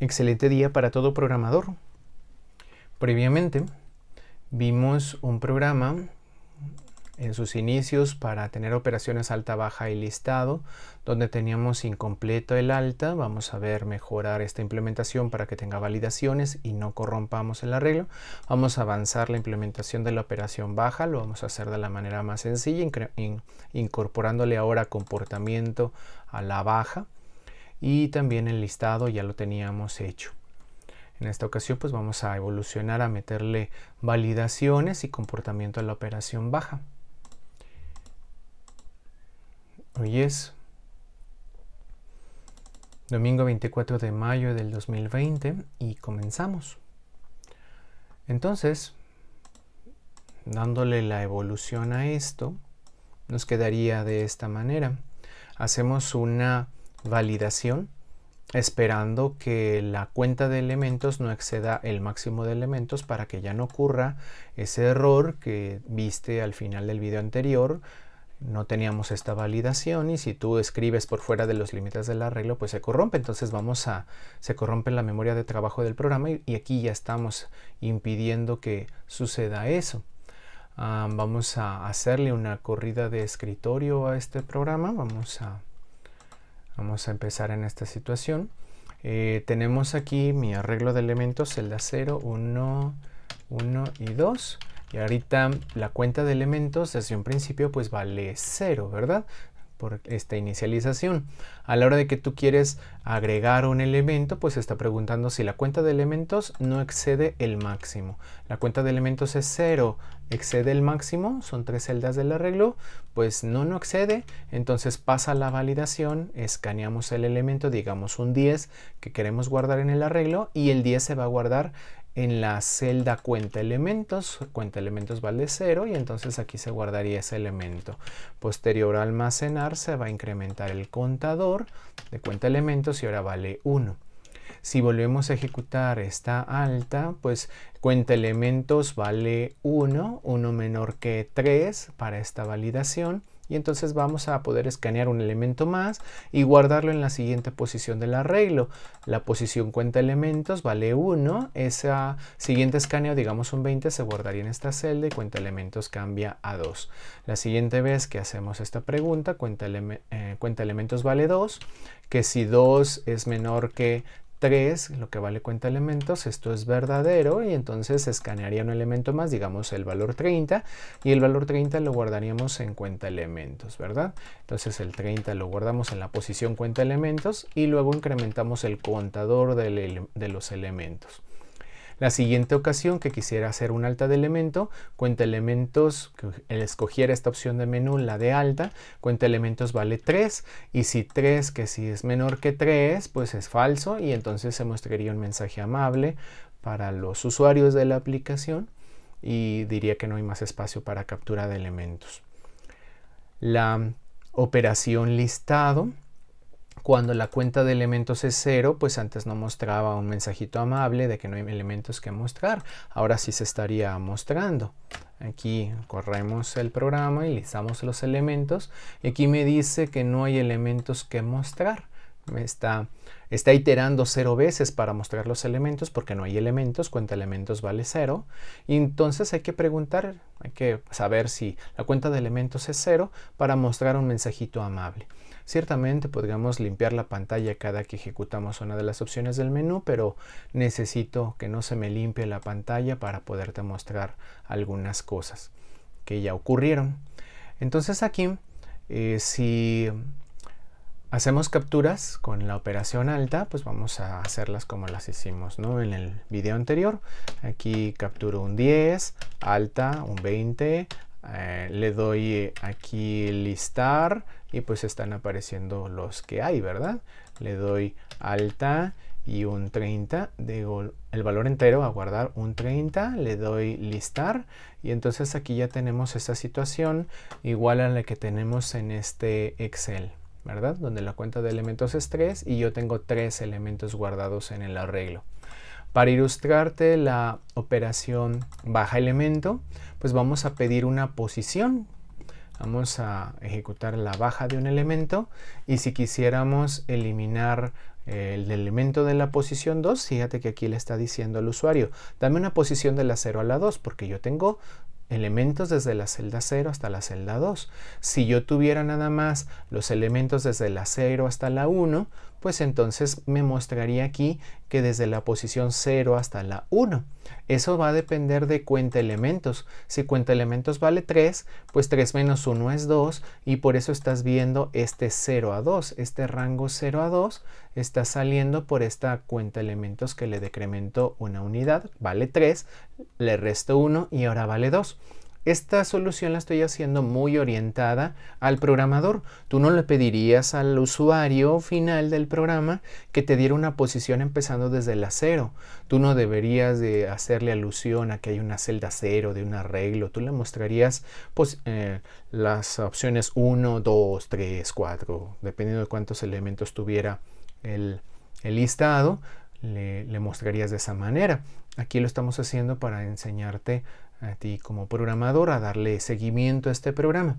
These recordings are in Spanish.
Excelente día para todo programador. Previamente vimos un programa en sus inicios para tener operaciones alta, baja y listado, donde teníamos incompleto el alta. Vamos a ver mejorar esta implementación para que tenga validaciones y no corrompamos el arreglo. Vamos a avanzar la implementación de la operación baja, lo vamos a hacer de la manera más sencilla, incorporándole ahora comportamiento a la baja y también el listado ya lo teníamos hecho. En esta ocasión pues vamos a evolucionar a meterle validaciones y comportamiento a la operación baja. Hoy es domingo 24 de mayo del 2020 y comenzamos. Entonces, dándole la evolución a esto, nos quedaría de esta manera. Hacemos una validación esperando que la cuenta de elementos no exceda el máximo de elementos para que ya no ocurra ese error que viste al final del video anterior no teníamos esta validación y si tú escribes por fuera de los límites del arreglo pues se corrompe entonces vamos a se corrompe la memoria de trabajo del programa y, aquí ya estamos impidiendo que suceda eso ah, vamos a hacerle una corrida de escritorio a este programa vamos a Vamos a empezar en esta situación. Eh, tenemos aquí mi arreglo de elementos, el de 0, 1, 1 y 2. Y ahorita la cuenta de elementos desde un principio pues vale 0, ¿verdad? por esta inicialización. A la hora de que tú quieres agregar un elemento, pues está preguntando si la cuenta de elementos no excede el máximo. La cuenta de elementos es 0, excede el máximo, son tres celdas del arreglo, pues no, no excede, entonces pasa la validación, escaneamos el elemento, digamos un 10 que queremos guardar en el arreglo y el 10 se va a guardar en la celda cuenta elementos, cuenta elementos vale 0 y entonces aquí se guardaría ese elemento. Posterior a almacenar se va a incrementar el contador de cuenta elementos y ahora vale 1. Si volvemos a ejecutar esta alta, pues cuenta elementos vale 1, 1 menor que 3 para esta validación y entonces vamos a poder escanear un elemento más y guardarlo en la siguiente posición del arreglo. La posición cuenta elementos vale 1, esa siguiente escaneo, digamos un 20, se guardaría en esta celda y cuenta elementos cambia a 2. La siguiente vez que hacemos esta pregunta, cuenta, eh, cuenta elementos vale 2, que si 2 es menor que 3, lo que vale cuenta elementos, esto es verdadero y entonces escanearía un elemento más, digamos el valor 30 y el valor 30 lo guardaríamos en cuenta elementos, ¿verdad? Entonces el 30 lo guardamos en la posición cuenta elementos y luego incrementamos el contador de, de los elementos. La siguiente ocasión que quisiera hacer un alta de elemento, cuenta elementos, que escogiera esta opción de menú, la de alta, cuenta elementos vale 3 y si 3, que si es menor que 3, pues es falso y entonces se mostraría un mensaje amable para los usuarios de la aplicación y diría que no hay más espacio para captura de elementos. La operación listado cuando la cuenta de elementos es cero, pues antes no mostraba un mensajito amable de que no hay elementos que mostrar. Ahora sí se estaría mostrando. Aquí corremos el programa y listamos los elementos. Y aquí me dice que no hay elementos que mostrar. Está, está iterando cero veces para mostrar los elementos porque no hay elementos, cuenta elementos vale cero. Y entonces hay que preguntar, hay que saber si la cuenta de elementos es cero para mostrar un mensajito amable. Ciertamente podríamos limpiar la pantalla cada que ejecutamos una de las opciones del menú, pero necesito que no se me limpie la pantalla para poderte mostrar algunas cosas que ya ocurrieron. Entonces aquí, eh, si hacemos capturas con la operación alta, pues vamos a hacerlas como las hicimos en el video anterior. Aquí capturo un 10, alta un 20, eh, le doy eh, aquí listar y pues están apareciendo los que hay, ¿verdad? Le doy alta y un 30, digo el valor entero a guardar un 30, le doy listar y entonces aquí ya tenemos esa situación igual a la que tenemos en este Excel, ¿verdad? Donde la cuenta de elementos es 3 y yo tengo 3 elementos guardados en el arreglo. Para ilustrarte la operación baja elemento, pues vamos a pedir una posición. Vamos a ejecutar la baja de un elemento y si quisiéramos eliminar eh, el elemento de la posición 2, fíjate que aquí le está diciendo al usuario, dame una posición de la 0 a la 2 porque yo tengo elementos desde la celda 0 hasta la celda 2. Si yo tuviera nada más los elementos desde la 0 hasta la 1, pues entonces me mostraría aquí que desde la posición 0 hasta la 1. Eso va a depender de cuenta elementos. Si cuenta elementos vale 3, pues 3 menos 1 es 2 y por eso estás viendo este 0 a 2. Este rango 0 a 2 está saliendo por esta cuenta elementos que le decremento una unidad. Vale 3, le resto 1 y ahora vale 2. Esta solución la estoy haciendo muy orientada al programador. Tú no le pedirías al usuario final del programa que te diera una posición empezando desde la cero. Tú no deberías de hacerle alusión a que hay una celda cero de un arreglo. Tú le mostrarías pues, eh, las opciones 1, 2, 3, 4, dependiendo de cuántos elementos tuviera el, listado. Le, le mostrarías de esa manera. Aquí lo estamos haciendo para enseñarte a ti como programador a darle seguimiento a este programa.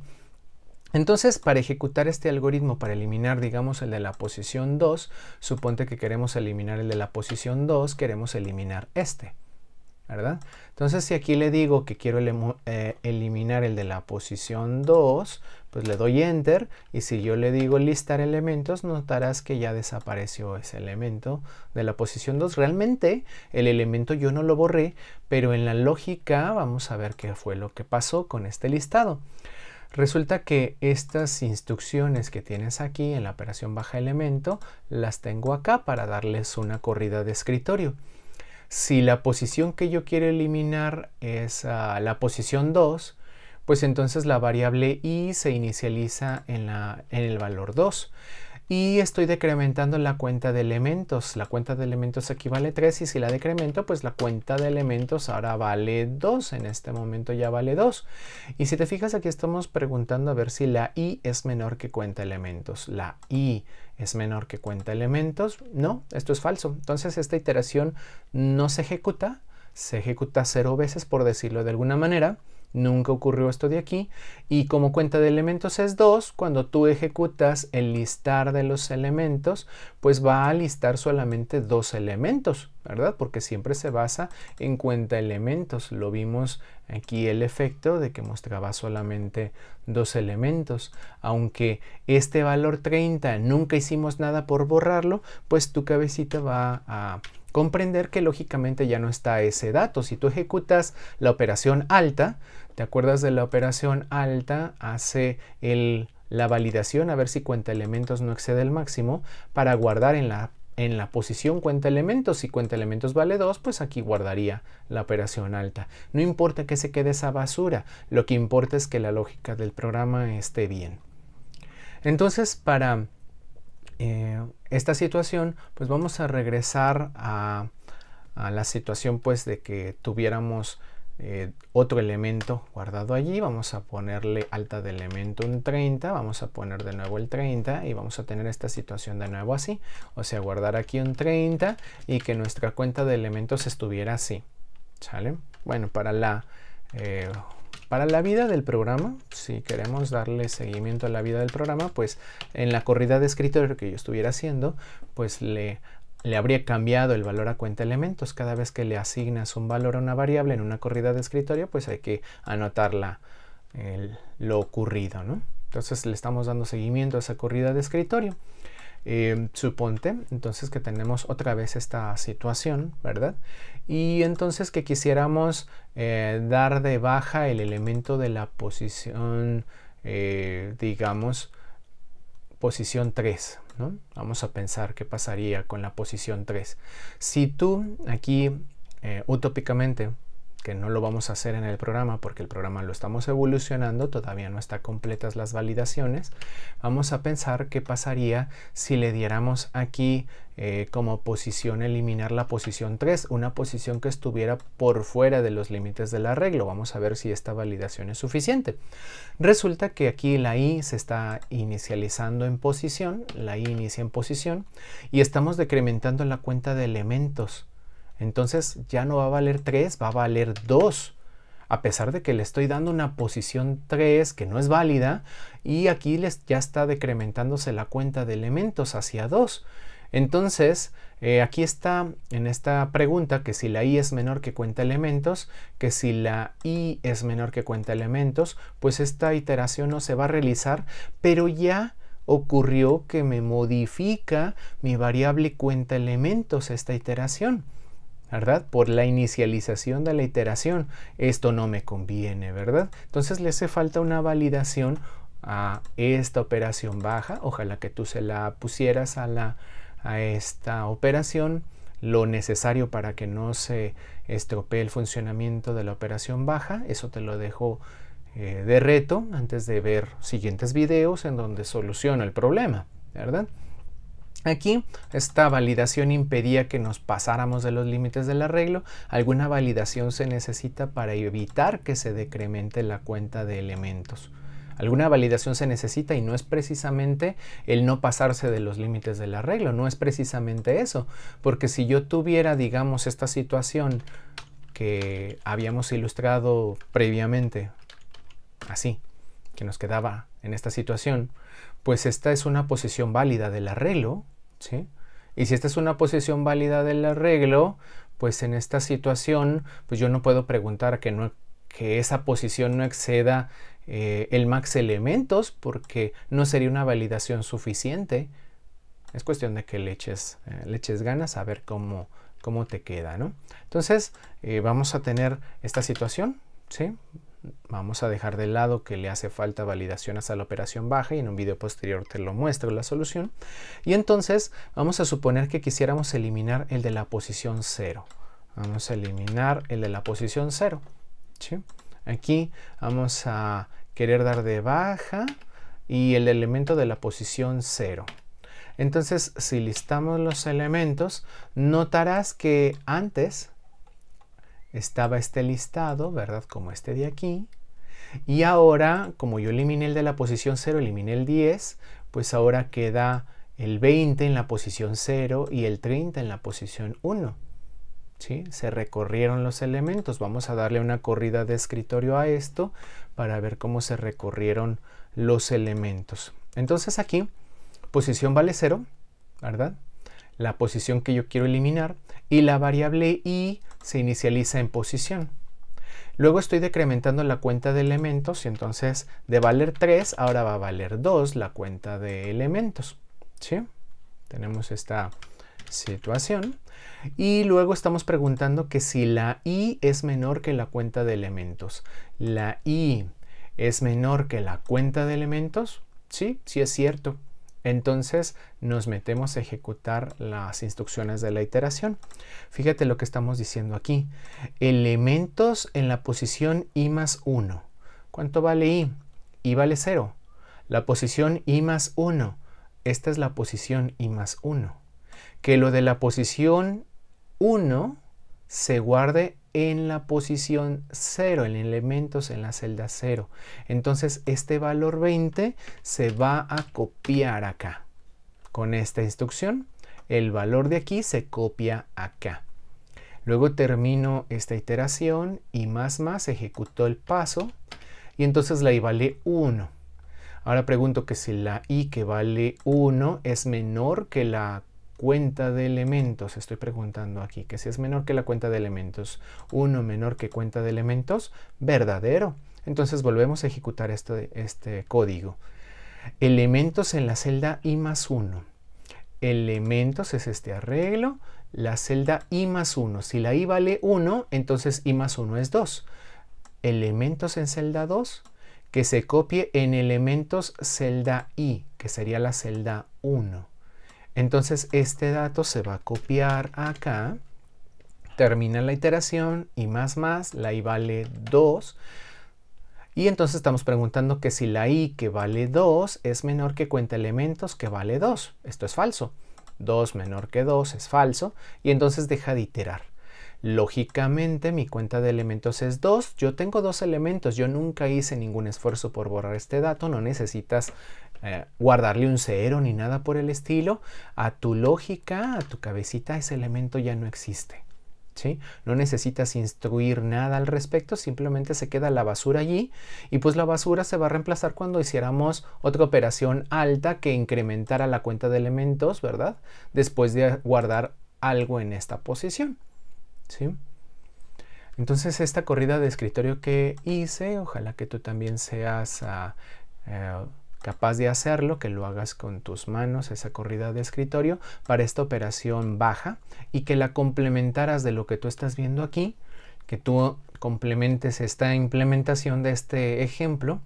Entonces, para ejecutar este algoritmo, para eliminar, digamos, el de la posición 2, suponte que queremos eliminar el de la posición 2, queremos eliminar este, ¿verdad? Entonces, si aquí le digo que quiero eh, eliminar el de la posición 2, pues le doy enter y si yo le digo listar elementos notarás que ya desapareció ese elemento de la posición 2 realmente el elemento yo no lo borré pero en la lógica vamos a ver qué fue lo que pasó con este listado Resulta que estas instrucciones que tienes aquí en la operación baja elemento las tengo acá para darles una corrida de escritorio. Si la posición que yo quiero eliminar es ah, la posición 2, pues entonces la variable i se inicializa en, el valor 2 y estoy decrementando la cuenta de elementos. La cuenta de elementos aquí vale 3 y si la decremento, pues la cuenta de elementos ahora vale 2. En este momento ya vale 2. Y si te fijas, aquí estamos preguntando a ver si la i es menor que cuenta elementos. La i es menor que cuenta elementos. No, esto es falso. Entonces esta iteración no se ejecuta. Se ejecuta cero veces, por decirlo de alguna manera. Nunca ocurrió esto de aquí. Y como cuenta de elementos es 2, cuando tú ejecutas el listar de los elementos, pues va a listar solamente dos elementos, ¿verdad? Porque siempre se basa en cuenta elementos. Lo vimos aquí el efecto de que mostraba solamente dos elementos. Aunque este valor 30 nunca hicimos nada por borrarlo, pues tu cabecita va a comprender que lógicamente ya no está ese dato. Si tú ejecutas la operación alta, ¿te acuerdas de la operación alta? Hace la validación a ver si cuenta elementos no excede el máximo para guardar en la, en la posición cuenta elementos. Si cuenta elementos vale 2, pues aquí guardaría la operación alta. No importa que se quede esa basura, lo que importa es que la lógica del programa esté bien. Entonces, para eh, esta situación, pues vamos a regresar a, la situación pues de que tuviéramos eh, otro elemento guardado allí. Vamos a ponerle alta de elemento un 30, vamos a poner de nuevo el 30 y vamos a tener esta situación de nuevo así. O sea, guardar aquí un 30 y que nuestra cuenta de elementos estuviera así. ¿Sale? Bueno, para la... Eh, para la vida del programa, si queremos darle seguimiento a la vida del programa, pues en la corrida de escritorio que yo estuviera haciendo, pues le le habría cambiado el valor a cuenta elementos. Cada vez que le asignas un valor a una variable en una corrida de escritorio, pues hay que anotar lo ocurrido, ¿no? Entonces le estamos dando seguimiento a esa corrida de escritorio. Em, suponte entonces que tenemos otra vez esta situación, ¿verdad? Y entonces que quisiéramos eh, dar de baja el elemento de la posición, eh, digamos, posición 3. ¿no? Vamos a pensar qué pasaría con la posición 3. Si tú aquí eh, utópicamente que no lo vamos a hacer en el programa porque el programa lo estamos evolucionando, todavía no están completas las validaciones, vamos a pensar qué pasaría si le diéramos aquí eh, como posición eliminar la posición 3, una posición que estuviera por fuera de los límites del arreglo. Vamos a ver si esta validación es suficiente. Resulta que aquí la i se está inicializando en posición, la i inicia en posición y estamos decrementando la cuenta de elementos. Entonces ya no va a valer 3, va a valer 2. A pesar de que le estoy dando una posición 3 que no es válida y aquí ya está decrementándose la cuenta de elementos hacia 2. Entonces, eh, aquí está en esta pregunta que si la i es menor que cuenta elementos, que si la i es menor que cuenta elementos, pues esta iteración no se va a realizar, pero ya ocurrió que me modifica mi variable cuenta elementos esta iteración. ¿verdad? Por la inicialización de la iteración. Esto no me conviene, ¿verdad? Entonces le hace falta una validación a esta operación baja. Ojalá que tú se la pusieras a, la, esta operación lo necesario para que no se estropee el funcionamiento de la operación baja. Eso te lo dejo eh, de reto antes de ver siguientes videos en donde soluciono el problema, ¿verdad? Aquí esta validación impedía que nos pasáramos de los límites del arreglo. Alguna validación se necesita para evitar que se decremente la cuenta de elementos. Alguna validación se necesita y no es precisamente el no pasarse de los límites del arreglo, no es precisamente eso, porque si yo tuviera, digamos, esta situación que habíamos ilustrado previamente, así, que nos quedaba en esta situación, pues esta es una posición válida del arreglo, ¿sí? Y si esta es una posición válida del arreglo, pues en esta situación, pues yo no puedo preguntar que, no, que esa posición no exceda eh, el max elementos, porque no sería una validación suficiente. Es cuestión de que le eches, eh, ganas a ver cómo, cómo te queda, ¿no? Entonces, eh, vamos a tener esta situación, ¿sí? vamos a dejar de lado que le hace falta validación hasta la operación baja y en un video posterior te lo muestro la solución. Y entonces vamos a suponer que quisiéramos eliminar el de la posición 0. Vamos a eliminar el de la posición 0. Aquí vamos a querer dar de baja y el elemento de la posición 0. Entonces si listamos los elementos notarás que antes estaba este listado, ¿verdad? Como este de aquí. Y ahora, como yo eliminé el de la posición 0, eliminé el 10, pues ahora queda el 20 en la posición 0 y el 30 en la posición 1. ¿Sí? Se recorrieron los elementos. Vamos a darle una corrida de escritorio a esto para ver cómo se recorrieron los elementos. Entonces aquí, posición vale 0, ¿verdad? La posición que yo quiero eliminar y la variable i se inicializa en posición. Luego estoy decrementando la cuenta de elementos y entonces de valer 3 ahora va a valer 2 la cuenta de elementos. ¿sí? Tenemos esta situación. Y luego estamos preguntando que si la i es menor que la cuenta de elementos. La i es menor que la cuenta de elementos. Sí, sí es cierto. Entonces nos metemos a ejecutar las instrucciones de la iteración. Fíjate lo que estamos diciendo aquí. Elementos en la posición i más 1. ¿Cuánto vale i? i vale 0. La posición i más 1. Esta es la posición i más 1. Que lo de la posición 1 se guarde en la posición 0, en elementos en la celda 0. Entonces este valor 20 se va a copiar acá. Con esta instrucción, el valor de aquí se copia acá. Luego termino esta iteración y más más ejecutó el paso y entonces la i vale 1. Ahora pregunto que si la i que vale 1 es menor que la cuenta de elementos, estoy preguntando aquí, que si es menor que la cuenta de elementos, 1 menor que cuenta de elementos, verdadero. Entonces volvemos a ejecutar este, este código. Elementos en la celda i más 1. Elementos es este arreglo, la celda i más 1. Si la i vale 1, entonces i más 1 es 2. Elementos en celda 2, que se copie en elementos celda i, que sería la celda 1. Entonces este dato se va a copiar acá, termina la iteración y más más, la i vale 2. Y entonces estamos preguntando que si la i que vale 2 es menor que cuenta elementos que vale 2. Esto es falso. 2 menor que 2 es falso y entonces deja de iterar. Lógicamente mi cuenta de elementos es 2, yo tengo dos elementos, yo nunca hice ningún esfuerzo por borrar este dato, no necesitas eh, guardarle un cero ni nada por el estilo, a tu lógica, a tu cabecita, ese elemento ya no existe. ¿Sí? No necesitas instruir nada al respecto, simplemente se queda la basura allí y pues la basura se va a reemplazar cuando hiciéramos otra operación alta que incrementara la cuenta de elementos, ¿verdad? Después de guardar algo en esta posición, ¿sí? Entonces esta corrida de escritorio que hice, ojalá que tú también seas... Ah, eh, capaz de hacerlo, que lo hagas con tus manos, esa corrida de escritorio, para esta operación baja y que la complementaras de lo que tú estás viendo aquí, que tú complementes esta implementación de este ejemplo,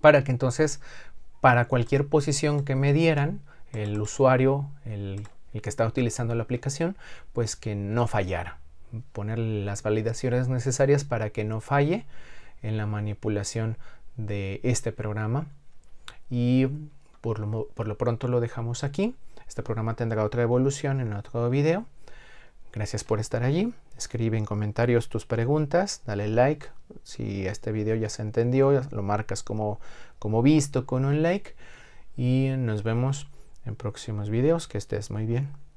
para que entonces para cualquier posición que me dieran, el usuario, el, el que está utilizando la aplicación, pues que no fallara. Poner las validaciones necesarias para que no falle en la manipulación de este programa y por lo, por lo pronto lo dejamos aquí. Este programa tendrá otra evolución en otro video. Gracias por estar allí. Escribe en comentarios tus preguntas, dale like. Si este video ya se entendió, lo marcas como, como visto con un like. Y nos vemos en próximos videos. Que estés muy bien.